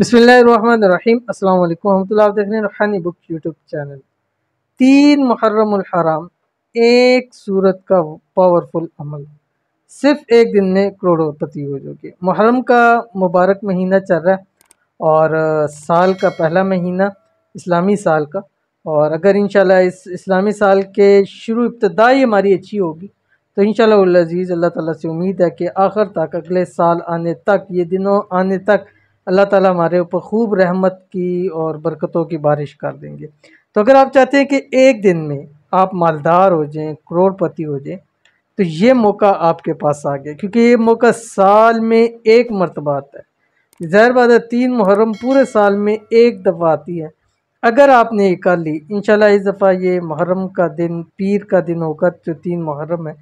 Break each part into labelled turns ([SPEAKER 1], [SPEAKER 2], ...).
[SPEAKER 1] بسم اللہ الرحمن الرحیم السلام علیکم دیکھ رہے ہیں روحانی بک یوٹیوب چینل تین محرم الحرام ایک صورت کا پاورفل عمل صرف ایک دن میں کروڑوں پتی ہو جو گے محرم کا مبارک مہینہ چل رہا ہے اور سال کا پہلا مہینہ اسلامی سال کا اور اگر انشاءاللہ اس اسلامی سال کے شروع ابتدائی ہماری اچھی ہوگی تو انشاءاللہ اللہ عزیز اللہ تعالیٰ سے امید ہے کہ آخر تک اگلے سال آنے تک یہ دنوں آنے تک اللہ تعالیٰ ہمارے اوپر خوب رحمت کی اور برکتوں کی بارش کر دیں گے تو اگر آپ چاہتے ہیں کہ ایک دن میں آپ مالدار ہو جائیں کروڑ پتی ہو جائیں تو یہ موقع آپ کے پاس آ گیا کیونکہ یہ موقع سال میں ایک مرتبہ آتا ہے ظاہر بات ہے تین محرم پورے سال میں ایک دفعہ آتی ہے اگر آپ نے یہ کر لی انشاءاللہ اس دفعہ یہ محرم کا دن پیر کا دن ہوگا جو تین محرم ہے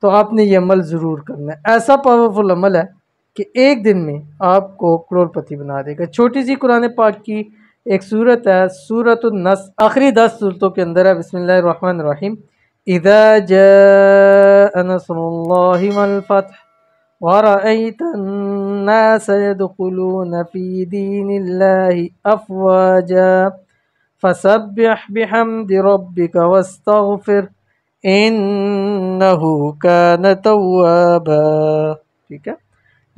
[SPEAKER 1] تو آپ نے یہ عمل ضرور کرنا ہے ایسا پاورفل عمل ہے کہ ایک دن میں آپ کو کروڑ پتی بنا دے گا چھوٹی سی قرآن پاک کی ایک صورت ہے صورت النس آخری دس صورتوں کے اندر ہے بسم اللہ الرحمن الرحیم اذا جاء نصر اللہ والفتح الناس يدخلون في دين الله أفواجا فسبح بحمد ربك واستغفر إنه كان توابا ٹھیک ہے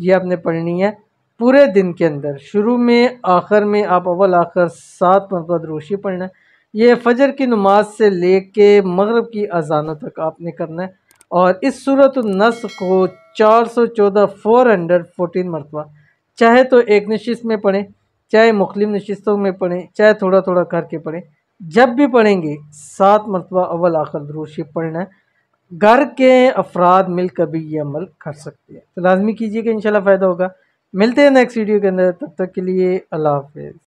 [SPEAKER 1] یہ آپ نے پڑھنی ہے پورے دن کے اندر شروع میں آخر میں آپ اول آخر سات مرتبہ دروشی پڑھنا ہے یہ فجر کی نماز سے لے کے مغرب کی اذانوں تک آپ نے کرنا ہے اور اس صورت النص کو چار سو چودہ فور ہنڈریڈ فورٹین مرتبہ چاہے تو ایک نشست میں پڑھیں چاہے مختلف نشستوں میں پڑھیں چاہے تھوڑا تھوڑا کر کے پڑھیں جب بھی پڑھیں گے سات مرتبہ اول آخر دروشی پڑھنا ہے گھر کے افراد مل کر بھی یہ عمل کر سکتے ہیں تو لازمی کیجیے کہ انشاءاللہ فائدہ ہوگا ملتے ہیں نیکسٹ ویڈیو کے اندر تب تک کے لیے اللہ حافظ